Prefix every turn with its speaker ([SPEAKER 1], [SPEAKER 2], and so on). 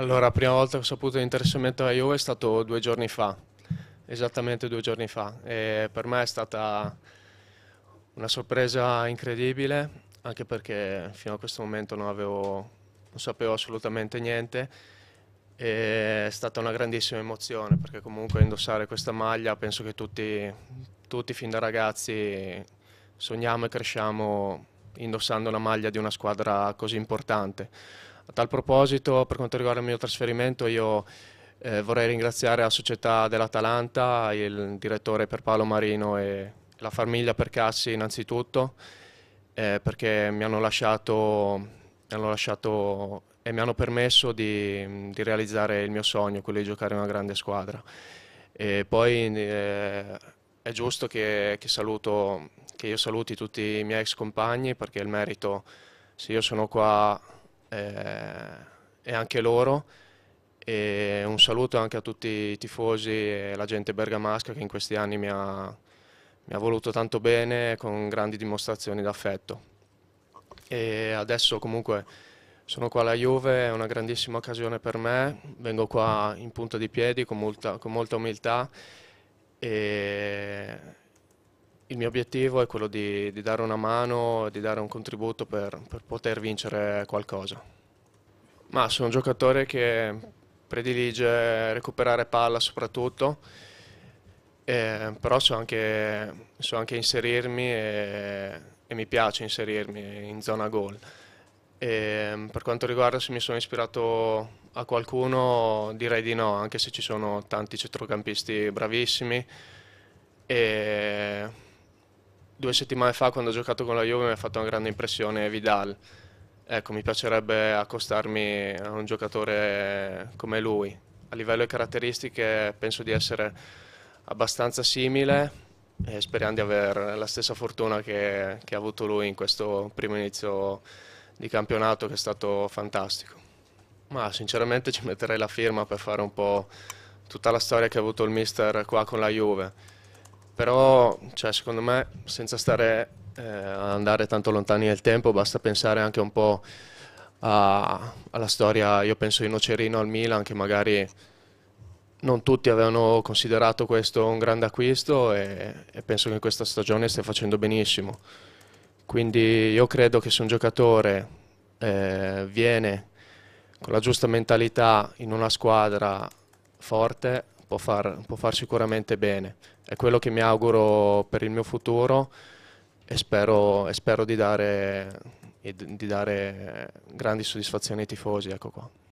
[SPEAKER 1] Allora, la prima volta che ho saputo dell'interessamento a Juve è stato due giorni fa, esattamente due giorni fa. E per me è stata una sorpresa incredibile, anche perché fino a questo momento non, avevo, non sapevo assolutamente niente. E è stata una grandissima emozione, perché comunque indossare questa maglia penso che tutti, tutti fin da ragazzi sogniamo e cresciamo indossando la maglia di una squadra così importante a tal proposito, per quanto riguarda il mio trasferimento, io eh, vorrei ringraziare la società dell'Atalanta, il direttore per Paolo Marino e la famiglia per Cassi innanzitutto, eh, perché mi hanno lasciato, mi hanno lasciato e mi hanno permesso di, di, realizzare il mio sogno, quello di giocare in una grande squadra. E poi eh, è giusto che, che, saluto, che io saluti tutti i miei ex compagni perché il merito, se io sono qua eh, e anche loro. E un saluto anche a tutti i tifosi e la gente bergamasca che in questi anni mi ha, mi ha voluto tanto bene con grandi dimostrazioni d'affetto. E adesso comunque sono qua alla Juve, è una grandissima occasione per me, vengo qua in punta di piedi con molta, con molta umiltà e il mio obiettivo è quello di, di, dare una mano, di dare un contributo per, per, poter vincere qualcosa. Ma sono un giocatore che predilige recuperare palla soprattutto, eh, però so anche, so anche inserirmi e, e, mi piace inserirmi in zona gol. E, per quanto riguarda se mi sono ispirato a qualcuno direi di no, anche se ci sono tanti centrocampisti bravissimi. E due settimane fa quando ho giocato con la Juve mi ha fatto una grande impressione Vidal. Ecco, mi piacerebbe accostarmi a un giocatore come lui. A livello di caratteristiche penso di essere abbastanza simile e speriamo di avere la stessa fortuna che, che ha avuto lui in questo primo inizio di campionato che è stato fantastico. Ma sinceramente ci metterei la firma per fare un po' tutta la storia che ha avuto il mister qua con la Juve però cioè, secondo me senza stare eh, andare tanto lontani nel tempo basta pensare anche un po' a, alla storia, io penso di Nocerino al Milan che magari non tutti avevano considerato questo un grande acquisto e, e penso che questa stagione stia facendo benissimo. Quindi io credo che se un giocatore eh, viene con la giusta mentalità in una squadra forte può far, può far sicuramente bene. È quello che mi auguro per il mio futuro e spero, e spero di, dare, di, dare, grandi soddisfazioni ai tifosi. Ecco